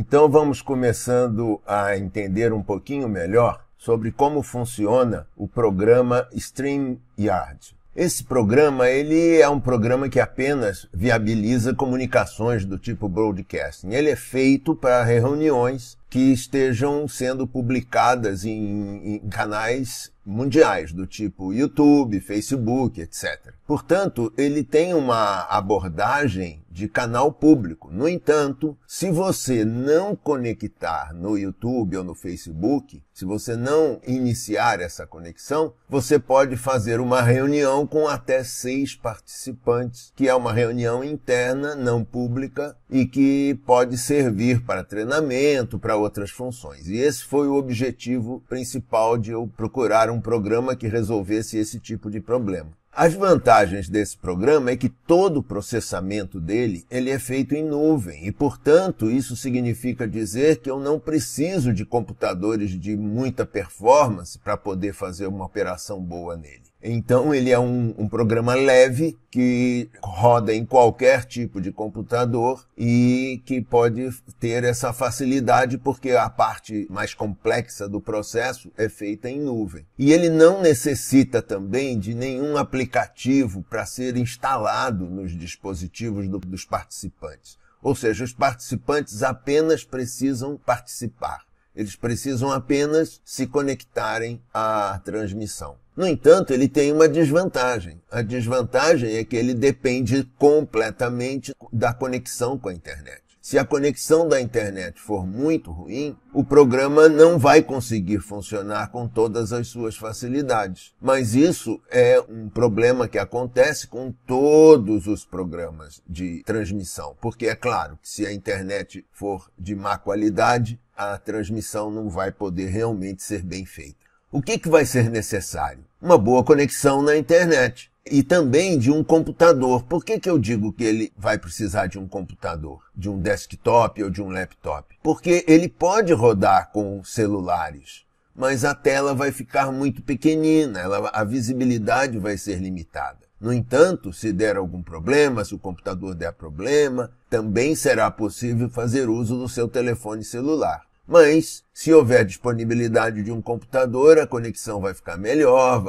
Então vamos começando a entender um pouquinho melhor sobre como funciona o programa StreamYard. Esse programa ele é um programa que apenas viabiliza comunicações do tipo broadcasting. Ele é feito para reuniões que estejam sendo publicadas em, em, canais mundiais do tipo YouTube, Facebook, etc. Portanto, ele tem uma abordagem de canal público. No entanto, se você não conectar no YouTube ou no Facebook, se você não iniciar essa conexão, você pode fazer uma reunião com até seis participantes, que é uma reunião interna, não pública, e que pode servir para treinamento, para outras funções. E esse foi o objetivo principal de eu procurar um programa que resolvesse esse tipo de problema. As vantagens desse programa é que todo o processamento dele ele é feito em nuvem e, portanto, isso significa dizer que eu não preciso de computadores de muita performance para poder fazer uma operação boa nele. Então ele é um, um, programa leve que roda em qualquer tipo de computador e que pode ter essa facilidade porque a parte mais complexa do processo é feita em nuvem. E ele não necessita também de nenhum aplicativo para ser instalado nos dispositivos do, dos participantes. Ou seja, os participantes apenas precisam participar. Eles precisam apenas se conectarem à transmissão. No entanto, ele tem uma desvantagem. A desvantagem é que ele depende completamente da conexão com a internet. Se a conexão da internet for muito ruim, o programa não vai conseguir funcionar com todas as suas facilidades. Mas isso é um problema que acontece com todos os programas de transmissão. Porque é claro que se a internet for de má qualidade, a transmissão não vai poder realmente ser bem feita. O que, que vai ser necessário? uma boa conexão na internet e também de um computador. Por que, que eu digo que ele vai precisar de um computador, de um desktop ou de um laptop? Porque ele pode rodar com celulares, mas a tela vai ficar muito pequenina, ela, a visibilidade vai ser limitada. No entanto, se der algum problema, se o computador der problema, também será possível fazer uso do seu telefone celular. Mas, se houver disponibilidade de um computador, a conexão vai ficar melhor,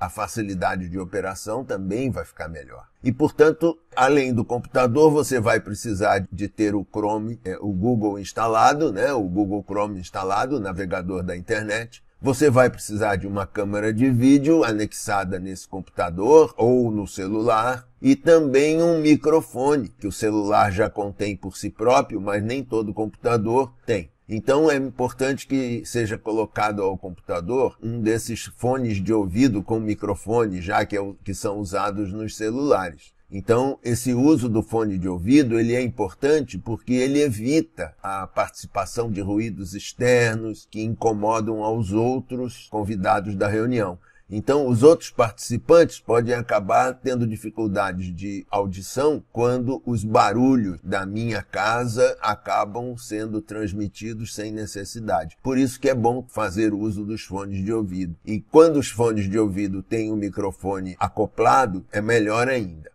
a, facilidade de operação também vai ficar melhor. E, portanto, além do computador, você vai precisar de ter o Chrome, é, o Google instalado, né? O Google Chrome instalado, navegador da internet. Você vai precisar de uma câmera de vídeo anexada nesse computador ou no celular e também um microfone, que o celular já contém por si próprio, mas nem todo computador tem. Então é importante que seja colocado ao computador um desses fones de ouvido com microfone, já que, é o, que são usados nos celulares. Então, esse uso do fone de ouvido, ele é importante porque ele evita a participação de ruídos externos que incomodam aos outros convidados da reunião. Então, os outros participantes podem acabar tendo dificuldades de audição quando os barulhos da minha casa acabam sendo transmitidos sem necessidade. Por isso que é bom fazer uso dos fones de ouvido. E quando os fones de ouvido têm um microfone acoplado, é melhor ainda.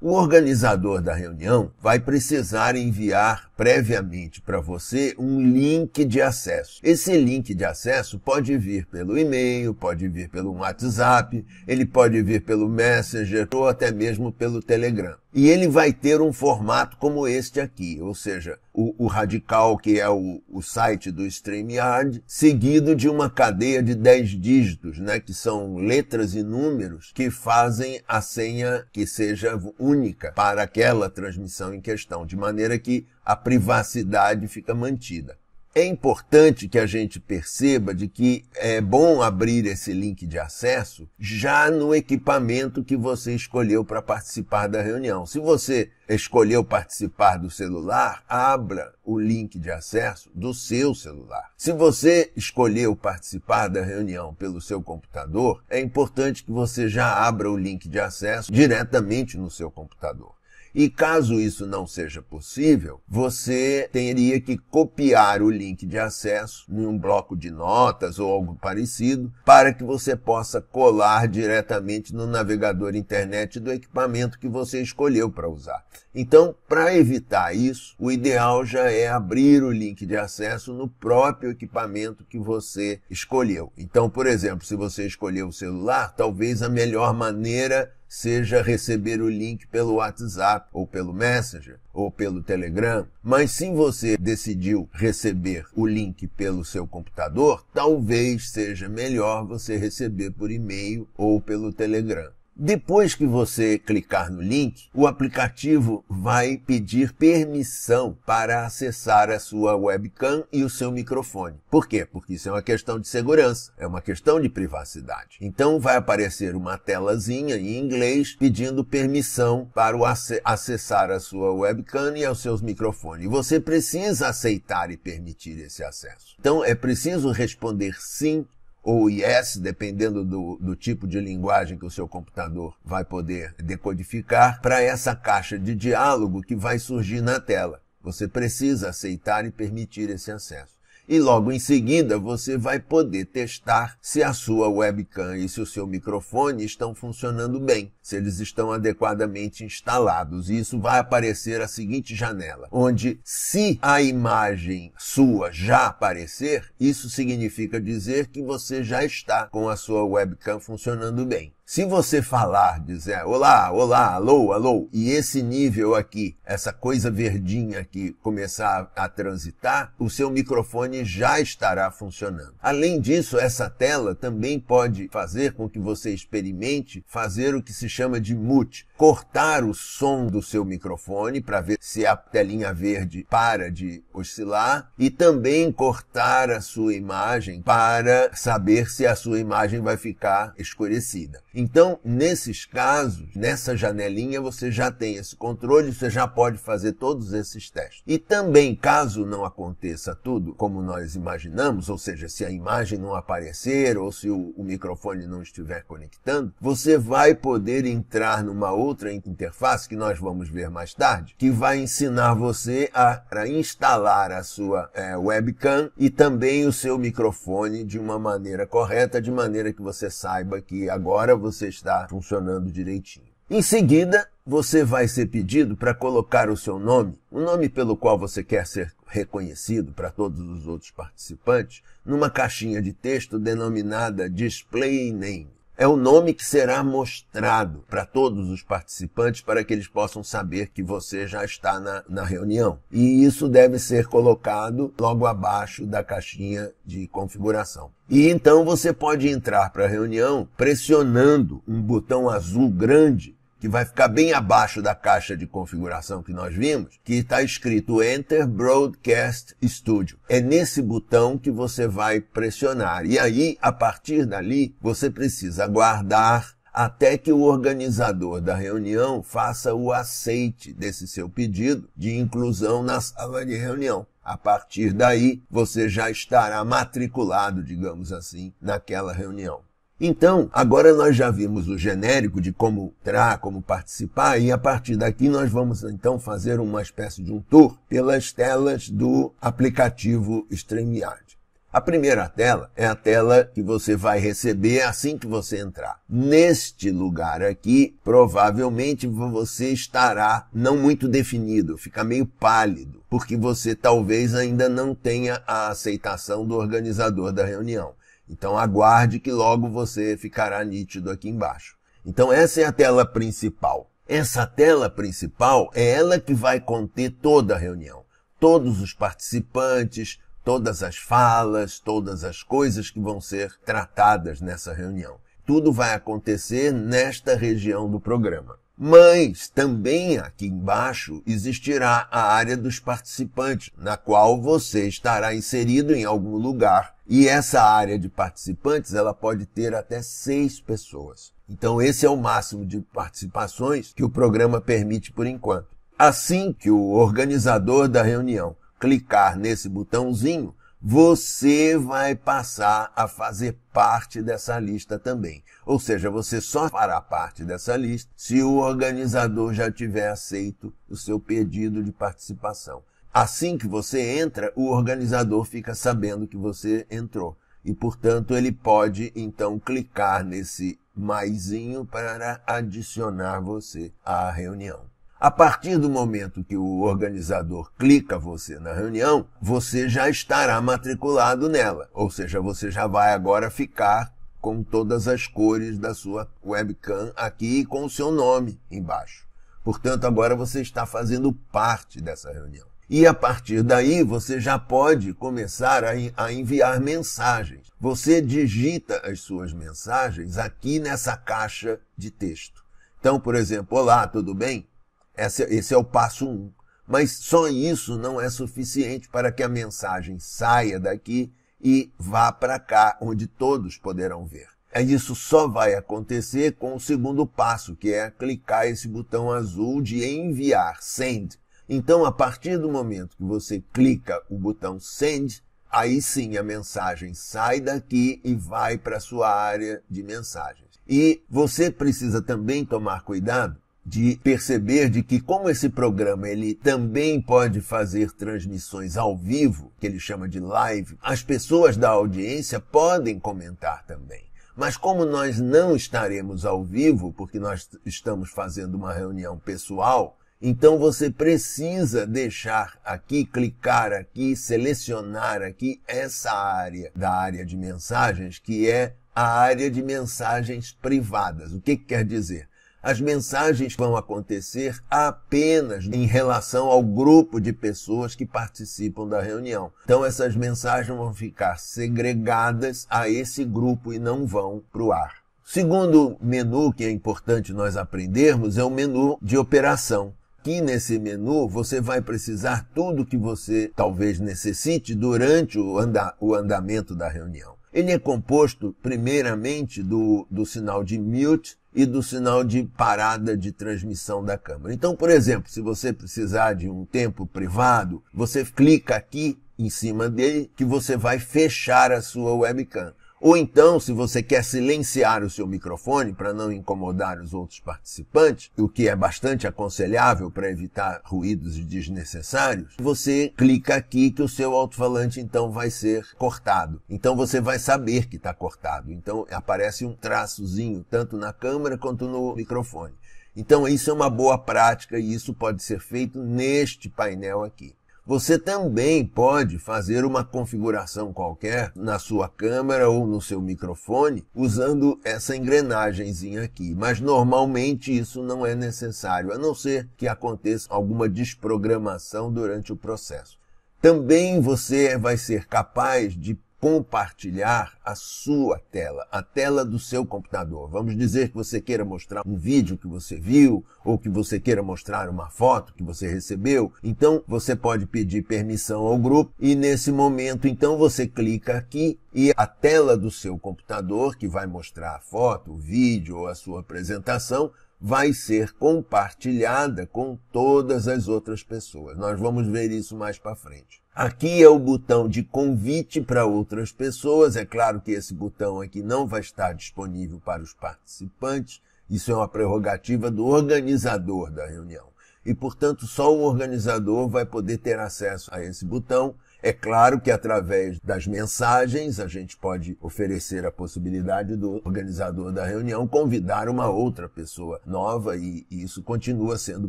O organizador da reunião vai precisar enviar previamente para você um link de acesso. Esse link de acesso pode vir pelo e-mail, pode vir pelo WhatsApp, ele pode vir pelo Messenger ou até mesmo pelo Telegram. E ele vai ter um formato como este aqui, ou seja, o, o Radical, que é o, o, site do StreamYard, seguido de uma cadeia de 10 dígitos, né, que são letras e números que fazem a senha que seja única para aquela transmissão em questão, de maneira que a privacidade fica mantida. É importante que a gente perceba de que é bom abrir esse link de acesso já no equipamento que você escolheu para participar da reunião. Se você escolheu participar do celular, abra o link de acesso do seu celular. Se você escolheu participar da reunião pelo seu computador, é importante que você já abra o link de acesso diretamente no seu computador. E caso isso não seja possível, você teria que copiar o link de acesso em um bloco de notas ou algo parecido para que você possa colar diretamente no navegador internet do equipamento que você escolheu para usar. Então, para evitar isso, o ideal já é abrir o link de acesso no próprio equipamento que você escolheu. Então, por exemplo, se você escolheu o celular, talvez a melhor maneira seja receber o link pelo WhatsApp ou pelo Messenger ou pelo Telegram, mas se você decidiu receber o link pelo seu computador, talvez seja melhor você receber por e-mail ou pelo Telegram. Depois que você clicar no link, o aplicativo vai pedir permissão para acessar a sua webcam e o seu microfone. Por quê? Porque isso é uma questão de segurança, é uma questão de privacidade. Então vai aparecer uma telazinha em inglês pedindo permissão para ac acessar a sua webcam e aos seus microfones. E você precisa aceitar e permitir esse acesso. Então é preciso responder sim ou yes, dependendo do, do, tipo de linguagem que o seu computador vai poder decodificar, para essa caixa de diálogo que vai surgir na tela. Você precisa aceitar e permitir esse acesso e logo em seguida você vai poder testar se a sua webcam e se o seu microfone estão funcionando bem, se eles estão adequadamente instalados. E isso vai aparecer a seguinte janela, onde se a imagem sua já aparecer, isso significa dizer que você já está com a sua webcam funcionando bem. Se você falar, dizer olá, olá, alô, alô, e esse nível aqui, essa coisa verdinha aqui começar a transitar, o seu microfone já estará funcionando. Além disso, essa tela também pode fazer com que você experimente fazer o que se chama de mute, cortar o som do seu microfone para ver se a telinha verde para de oscilar e também cortar a sua imagem para saber se a sua imagem vai ficar escurecida. Então, nesses casos, nessa janelinha, você já tem esse controle, você já pode fazer todos esses testes. E também, caso não aconteça tudo como nós imaginamos, ou seja, se a imagem não aparecer ou se o, o microfone não estiver conectando, você vai poder entrar numa outra interface que nós vamos ver mais tarde, que vai ensinar você a, a instalar a sua é, webcam e também o seu microfone de uma maneira correta, de maneira que você saiba que agora você está funcionando direitinho. Em seguida, você vai ser pedido para colocar o seu nome, o nome pelo qual você quer ser reconhecido para todos os outros participantes, numa caixinha de texto denominada Display Name é o nome que será mostrado para todos os participantes para que eles possam saber que você já está na, na, reunião. E isso deve ser colocado logo abaixo da caixinha de configuração. E então você pode entrar para a reunião pressionando um botão azul grande que vai ficar bem abaixo da caixa de configuração que nós vimos, que está escrito Enter Broadcast Studio. É nesse botão que você vai pressionar. E aí, a partir dali, você precisa aguardar até que o organizador da reunião faça o aceite desse seu pedido de inclusão na sala de reunião. A partir daí, você já estará matriculado, digamos assim, naquela reunião. Então, agora nós já vimos o genérico de como entrar, como participar, e a partir daqui nós vamos então fazer uma espécie de um tour pelas telas do aplicativo StreamYard. A primeira tela é a tela que você vai receber assim que você entrar. Neste lugar aqui, provavelmente você estará não muito definido, fica meio pálido, porque você talvez ainda não tenha a aceitação do organizador da reunião. Então aguarde que logo você ficará nítido aqui embaixo. Então essa é a tela principal. Essa tela principal é ela que vai conter toda a reunião, todos os participantes, todas as falas, todas as coisas que vão ser tratadas nessa reunião. Tudo vai acontecer nesta região do programa. Mas também aqui embaixo existirá a área dos participantes, na qual você estará inserido em algum lugar. E essa área de participantes, ela pode ter até seis pessoas. Então esse é o máximo de participações que o programa permite por enquanto. Assim que o organizador da reunião clicar nesse botãozinho, você vai passar a fazer parte dessa lista também. Ou seja, você só fará parte dessa lista se o organizador já tiver aceito o seu pedido de participação. Assim que você entra, o organizador fica sabendo que você entrou. E, portanto, ele pode então clicar nesse maisinho para adicionar você à reunião. A partir do momento que o organizador clica você na reunião, você já estará matriculado nela, ou seja, você já vai agora ficar com todas as cores da sua webcam aqui e com o seu nome embaixo. Portanto, agora você está fazendo parte dessa reunião. E a partir daí você já pode começar a, enviar mensagens. Você digita as suas mensagens aqui nessa caixa de texto. Então, por exemplo, olá, tudo bem? Esse, esse é o passo 1. Um. Mas só isso não é suficiente para que a mensagem saia daqui e vá para cá, onde todos poderão ver. É isso só vai acontecer com o segundo passo, que é clicar esse botão azul de enviar, send. Então, a partir do momento que você clica o botão send, aí sim a mensagem sai daqui e vai para a sua área de mensagens. E você precisa também tomar cuidado de perceber de que como esse programa ele também pode fazer transmissões ao vivo, que ele chama de live, as pessoas da audiência podem comentar também. Mas como nós não estaremos ao vivo, porque nós estamos fazendo uma reunião pessoal, então você precisa deixar aqui, clicar aqui, selecionar aqui essa área da área de mensagens, que é a área de mensagens privadas. O que, que quer dizer? As mensagens vão acontecer apenas em relação ao grupo de pessoas que participam da reunião. Então essas mensagens vão ficar segregadas a esse grupo e não vão para o ar. Segundo menu que é importante nós aprendermos é o menu de operação. Aqui nesse menu você vai precisar tudo que você talvez necessite durante o, anda o andamento da reunião. Ele é composto primeiramente do, do sinal de mute, e do sinal de parada de transmissão da câmera. Então, por exemplo, se você precisar de um tempo privado, você clica aqui em cima dele que você vai fechar a sua webcam. Ou então, se você quer silenciar o seu microfone para não incomodar os outros participantes, o que é bastante aconselhável para evitar ruídos desnecessários, você clica aqui que o seu alto-falante então vai ser cortado. Então você vai saber que está cortado. Então aparece um traçozinho tanto na câmera quanto no microfone. Então isso é uma boa prática e isso pode ser feito neste painel aqui. Você também pode fazer uma configuração qualquer na sua câmera ou no seu microfone usando essa engrenagemzinha aqui, mas normalmente isso não é necessário, a não ser que aconteça alguma desprogramação durante o processo. Também você vai ser capaz de compartilhar a sua tela, a tela do seu computador. Vamos dizer que você queira mostrar um vídeo que você viu ou que você queira mostrar uma foto que você recebeu. Então você pode pedir permissão ao grupo e nesse momento então você clica aqui e a tela do seu computador que vai mostrar a foto, o vídeo ou a sua apresentação vai ser compartilhada com todas as outras pessoas. Nós vamos ver isso mais para frente. Aqui é o botão de convite para outras pessoas. É claro que esse botão aqui não vai estar disponível para os participantes. Isso é uma prerrogativa do organizador da reunião. E, portanto, só o organizador vai poder ter acesso a esse botão é claro que através das mensagens a gente pode oferecer a possibilidade do organizador da reunião convidar uma outra pessoa nova e, isso continua sendo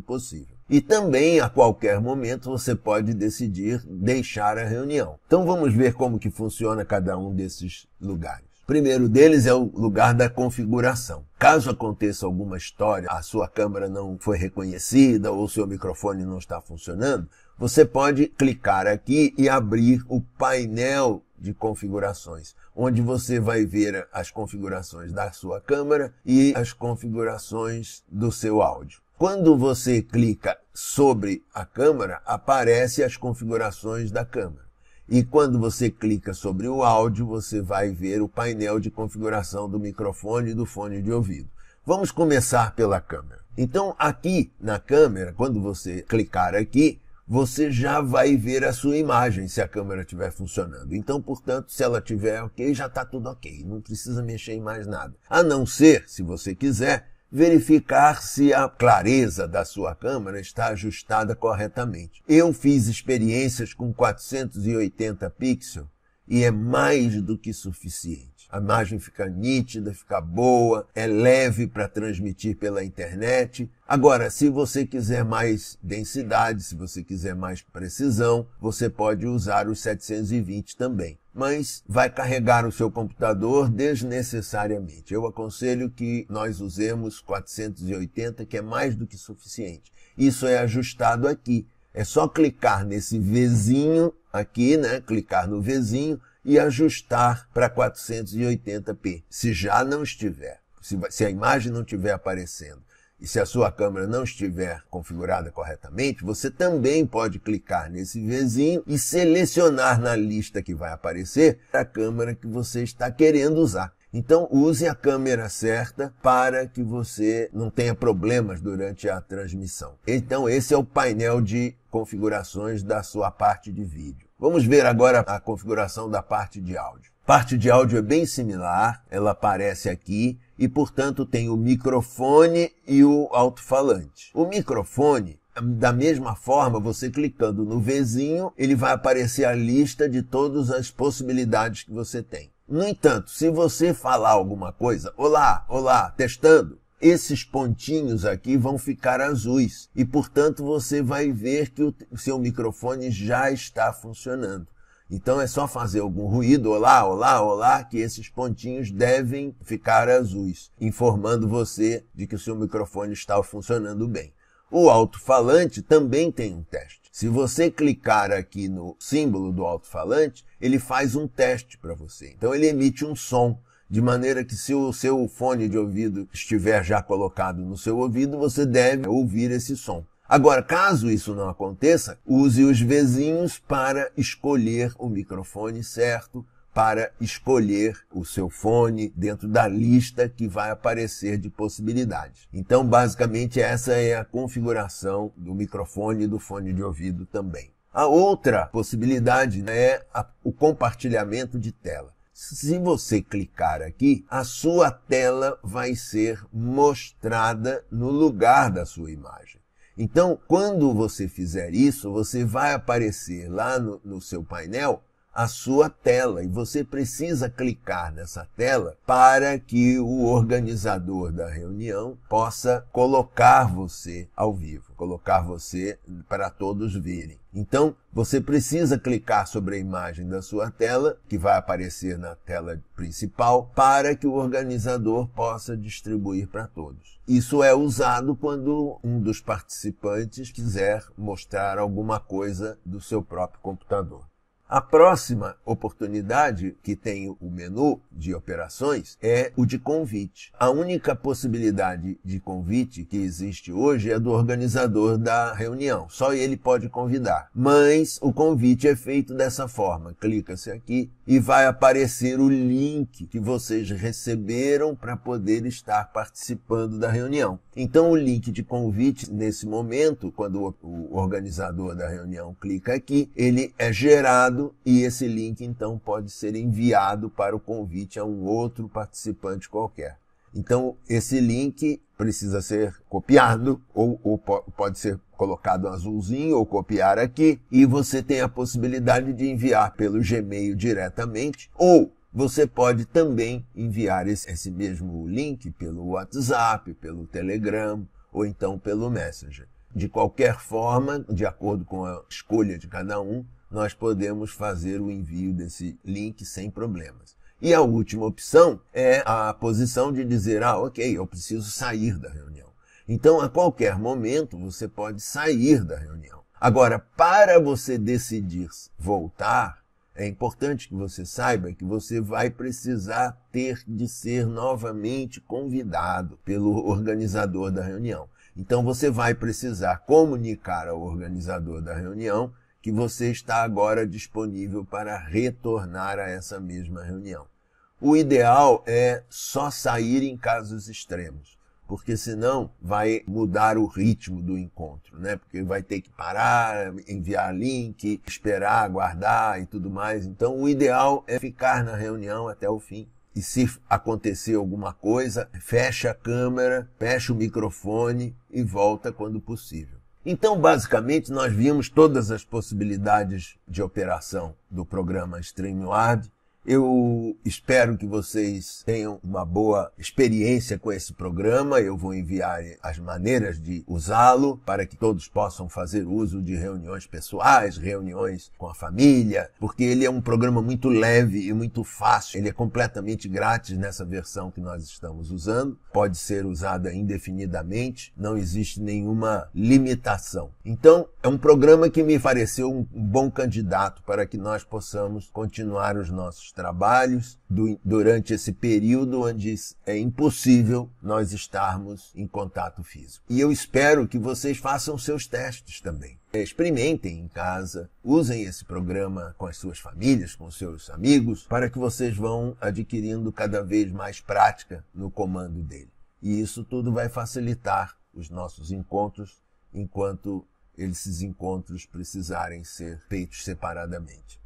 possível. E também a qualquer momento você pode decidir deixar a reunião. Então vamos ver como que funciona cada um desses lugares. primeiro deles é o lugar da configuração. Caso aconteça alguma história, a sua câmera não foi reconhecida ou seu microfone não está funcionando, você pode clicar aqui e abrir o painel de configurações, onde você vai ver as configurações da sua câmera e as configurações do seu áudio. Quando você clica sobre a câmera, aparece as configurações da câmera. E quando você clica sobre o áudio, você vai ver o painel de configuração do microfone e do fone de ouvido. Vamos começar pela câmera. Então, aqui na câmera, quando você clicar aqui, você já vai ver a sua imagem se a câmera estiver funcionando. Então, portanto, se ela estiver ok, já está tudo ok, não precisa mexer em mais nada. A não ser, se você quiser, verificar se a clareza da sua câmera está ajustada corretamente. Eu fiz experiências com 480 pixels e é mais do que suficiente a imagem fica nítida, fica boa, é leve para transmitir pela internet. Agora, se você quiser mais densidade, se você quiser mais precisão, você pode usar os 720 também. Mas vai carregar o seu computador desnecessariamente. Eu aconselho que nós usemos 480, que é mais do que suficiente. Isso é ajustado aqui. É só clicar nesse Vzinho aqui, né? Clicar no Vzinho e ajustar para 480p, se já não estiver, se, se a imagem não estiver aparecendo e se a sua câmera não estiver configurada corretamente, você também pode clicar nesse vizinho e selecionar na lista que vai aparecer a câmera que você está querendo usar. Então use a câmera certa para que você não tenha problemas durante a transmissão. Então esse é o painel de configurações da sua parte de vídeo. Vamos ver agora a configuração da parte de áudio. Parte de áudio é bem similar, ela aparece aqui e, portanto, tem o microfone e o alto-falante. O microfone da mesma forma, você clicando no Vzinho, ele vai aparecer a lista de todas as possibilidades que você tem. No entanto, se você falar alguma coisa, olá, olá, testando, esses pontinhos aqui vão ficar azuis e, portanto, você vai ver que o seu microfone já está funcionando. Então é só fazer algum ruído, olá, olá, olá, que esses pontinhos devem ficar azuis, informando você de que o seu microfone está funcionando bem. O alto-falante também tem um teste. Se você clicar aqui no símbolo do alto-falante, ele faz um teste para você. Então ele emite um som de maneira que se o seu fone de ouvido estiver já colocado no seu ouvido, você deve ouvir esse som. Agora, caso isso não aconteça, use os vizinhos para escolher o microfone certo, para escolher o seu fone dentro da lista que vai aparecer de possibilidades. Então, basicamente, essa é a configuração do microfone e do fone de ouvido também. A outra possibilidade né, é o compartilhamento de tela. Se você clicar aqui, a sua tela vai ser mostrada no lugar da sua imagem. Então, quando você fizer isso, você vai aparecer lá no, no seu painel a sua tela e você precisa clicar nessa tela para que o organizador da reunião possa colocar você ao vivo, colocar você para todos verem. Então, você precisa clicar sobre a imagem da sua tela, que vai aparecer na tela principal, para que o organizador possa distribuir para todos. Isso é usado quando um dos participantes quiser mostrar alguma coisa do seu próprio computador. A próxima oportunidade que tem o menu de operações é o de convite. A única possibilidade de convite que existe hoje é do organizador da reunião. Só ele pode convidar. Mas o convite é feito dessa forma. Clica-se aqui e vai aparecer o link que vocês receberam para poder estar participando da reunião. Então o link de convite nesse momento, quando o organizador da reunião clica aqui, ele é gerado e esse link então pode ser enviado para o convite a um outro participante qualquer. Então, esse link precisa ser copiado ou, ou pode ser colocado um azulzinho ou copiar aqui e você tem a possibilidade de enviar pelo Gmail diretamente ou você pode também enviar esse, esse mesmo link pelo WhatsApp, pelo Telegram ou então pelo Messenger. De qualquer forma, de acordo com a escolha de cada um, nós podemos fazer o envio desse link sem problemas. E a última opção é a posição de dizer, ah, ok, eu preciso sair da reunião. Então, a qualquer momento, você pode sair da reunião. Agora, para você decidir voltar, é importante que você saiba que você vai precisar ter de ser novamente convidado pelo organizador da reunião. Então, você vai precisar comunicar ao organizador da reunião que você está agora disponível para retornar a essa mesma reunião. O ideal é só sair em casos extremos, porque senão vai mudar o ritmo do encontro, né? Porque vai ter que parar, enviar link, esperar, aguardar e tudo mais. Então, o ideal é ficar na reunião até o fim. E se acontecer alguma coisa, fecha a câmera, fecha o microfone e volta quando possível. Então, basicamente, nós vimos todas as possibilidades de operação do programa StreamYard eu espero que vocês tenham uma boa experiência com esse programa. Eu vou enviar as maneiras de usá-lo para que todos possam fazer uso de reuniões pessoais, reuniões com a família, porque ele é um programa muito leve e muito fácil. Ele é completamente grátis nessa versão que nós estamos usando. Pode ser usada indefinidamente, não existe nenhuma limitação. Então, é um programa que me pareceu um bom candidato para que nós possamos continuar os nossos trabalhos do, durante esse período onde é impossível nós estarmos em contato físico. E eu espero que vocês façam seus testes também. Experimentem em casa, usem esse programa com as suas famílias, com seus amigos, para que vocês vão adquirindo cada vez mais prática no comando dele. E isso tudo vai facilitar os nossos encontros enquanto esses encontros precisarem ser feitos separadamente.